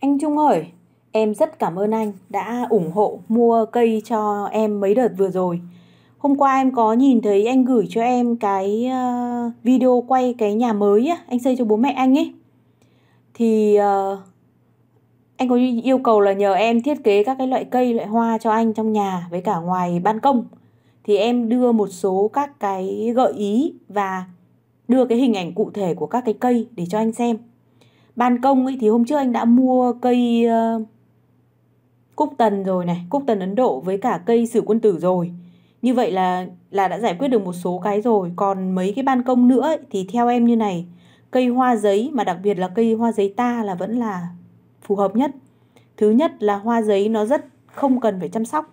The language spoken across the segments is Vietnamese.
Anh Trung ơi, em rất cảm ơn anh đã ủng hộ mua cây cho em mấy đợt vừa rồi. Hôm qua em có nhìn thấy anh gửi cho em cái ờ, video quay cái nhà mới á, anh xây cho bố mẹ anh ấy. Thì uh, anh có yêu cầu là nhờ em thiết kế các cái loại cây, loại hoa cho anh trong nhà với cả ngoài ban công. Thì em đưa một số các cái gợi ý và đưa cái hình ảnh cụ thể của các cái cây để cho anh xem ban công ấy thì hôm trước anh đã mua cây ờ, cúc tần rồi này cúc tần ấn độ với cả cây sử quân tử rồi như vậy là là đã giải quyết được một số cái rồi còn mấy cái ban công nữa ấy, thì theo em như này cây hoa giấy mà đặc biệt là cây hoa giấy ta là vẫn là phù hợp nhất thứ nhất là hoa giấy nó rất không cần phải chăm sóc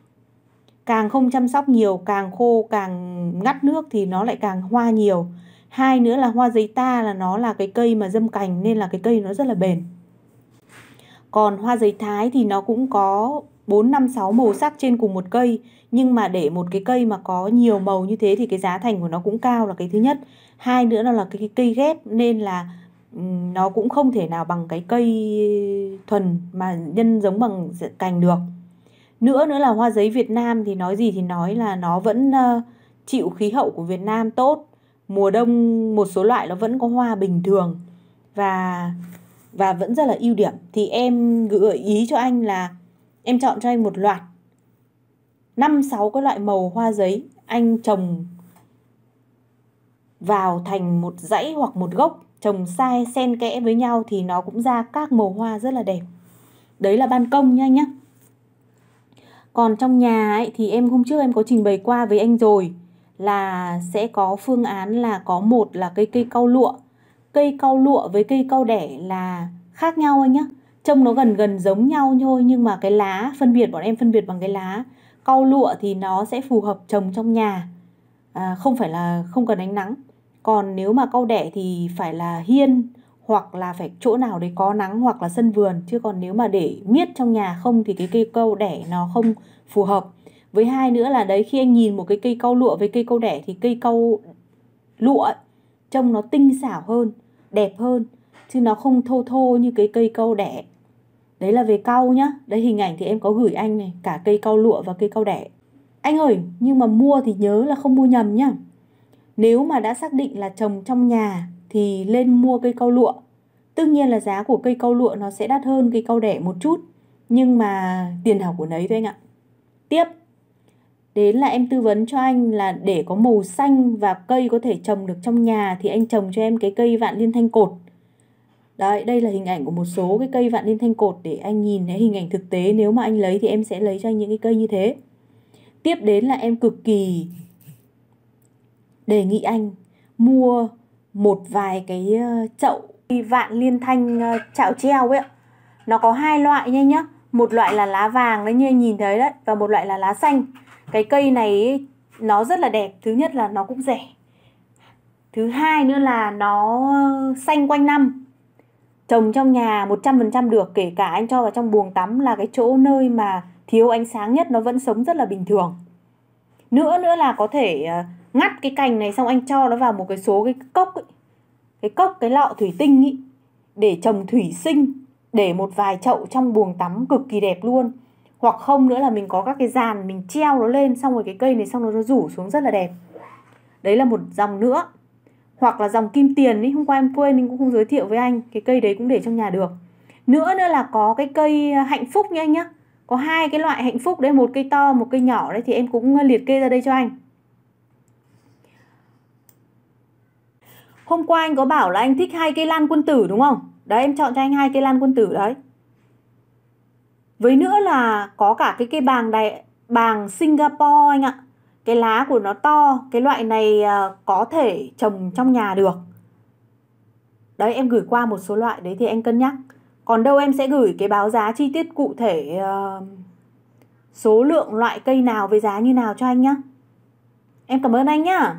càng không chăm sóc nhiều càng khô càng ngắt nước thì nó lại càng hoa nhiều hai nữa là hoa giấy ta là nó là cái cây mà dâm cành nên là cái cây nó rất là bền còn hoa giấy thái thì nó cũng có 4, 5, 6 màu sắc trên cùng một cây Nhưng mà để một cái cây mà có nhiều màu như thế thì cái giá thành của nó cũng cao là cái thứ nhất Hai nữa là cái, cái cây ghép nên là nó cũng không thể nào bằng cái cây thuần mà nhân giống bằng cành được Nữa nữa là hoa giấy Việt Nam thì nói gì thì nói là nó vẫn chịu khí hậu của Việt Nam tốt mùa đông một số loại nó vẫn có hoa bình thường và và vẫn rất là ưu điểm thì em gợi ý cho anh là em chọn cho anh một loạt năm sáu cái loại màu hoa giấy anh trồng vào thành một dãy hoặc một gốc trồng sai xen kẽ với nhau thì nó cũng ra các màu hoa rất là đẹp. Đấy là ban công nha anh nhé. Còn trong nhà ấy thì em hôm trước em có trình bày qua với anh rồi là sẽ có phương án là có một là cây cây cau lụa. Cây cau lụa với cây cau đẻ là khác nhau anh nhé. Trông nó gần gần giống nhau thôi nhưng mà cái lá phân biệt bọn em phân biệt bằng cái lá. Cau lụa thì nó sẽ phù hợp trồng trong nhà. À, không phải là không cần ánh nắng. Còn nếu mà cau đẻ thì phải là hiên hoặc là phải chỗ nào đấy có nắng hoặc là sân vườn chứ còn nếu mà để miết trong nhà không thì cái cây cau đẻ nó không phù hợp với hai nữa là đấy khi anh nhìn một cái cây cau lụa với cây cau đẻ thì cây cau lụa ấy, trông nó tinh xảo hơn đẹp hơn chứ nó không thô thô như cái cây cau đẻ đấy là về cau nhá đấy hình ảnh thì em có gửi anh này cả cây cau lụa và cây cau đẻ anh ơi nhưng mà mua thì nhớ là không mua nhầm nhá nếu mà đã xác định là trồng trong nhà thì lên mua cây cau lụa Tất nhiên là giá của cây cau lụa nó sẽ đắt hơn cây cau đẻ một chút, nhưng mà tiền học của nấy thôi anh ạ. Tiếp, đến là em tư vấn cho anh là để có màu xanh và cây có thể trồng được trong nhà thì anh trồng cho em cái cây vạn liên thanh cột Đấy, đây là hình ảnh của một số cái cây vạn liên thanh cột để anh nhìn thấy hình ảnh thực tế nếu mà anh lấy thì em sẽ lấy cho anh những cái cây như thế. Tiếp đến là em cực kỳ đề nghị anh mua một vài cái ờ, chậu vạn liên thanh ờ, chạo treo ấy ạ. Nó có hai loại nha nhá. Một loại là lá vàng đấy như anh nhìn thấy đấy và một loại là lá xanh cái cây này nó rất là đẹp thứ nhất là nó cũng rẻ thứ hai nữa là nó xanh quanh năm trồng trong nhà 100% được kể cả anh cho vào trong buồng tắm là cái chỗ nơi mà thiếu ánh sáng nhất nó vẫn sống rất là bình thường nữa nữa là có thể ờ, ngắt cái cành này xong anh cho nó vào một cái số cái cốc ấy, cái cốc cái lọ thủy tinh ấy, để trồng thủy sinh để một vài chậu trong buồng tắm cực kỳ đẹp luôn hoặc không nữa là mình có các cái dàn mình treo nó lên xong rồi cái cây này xong rồi nó rủ xuống rất là đẹp đấy là một dòng nữa hoặc là dòng kim tiền ấy hôm qua em quên nên cũng không giới thiệu với anh cái cây đấy cũng để trong nhà được nữa nữa là có cái cây hạnh phúc nha anh nhá có hai cái loại hạnh phúc đấy một cây to một cây nhỏ đấy thì em cũng liệt kê ra đây cho anh hôm qua anh có bảo là anh thích hai cây lan quân tử đúng không đấy em chọn cho anh hai cây lan quân tử đấy với nữa là có cả cái cây bàng đại bàng Singapore anh ạ cái lá của nó to cái loại này ờ, có thể trồng trong nhà được đấy em gửi qua một số loại đấy thì anh cân nhắc còn đâu em sẽ gửi cái báo giá chi tiết cụ thể ờ, số lượng loại cây nào với giá như nào cho anh nhá em cảm ơn anh nhá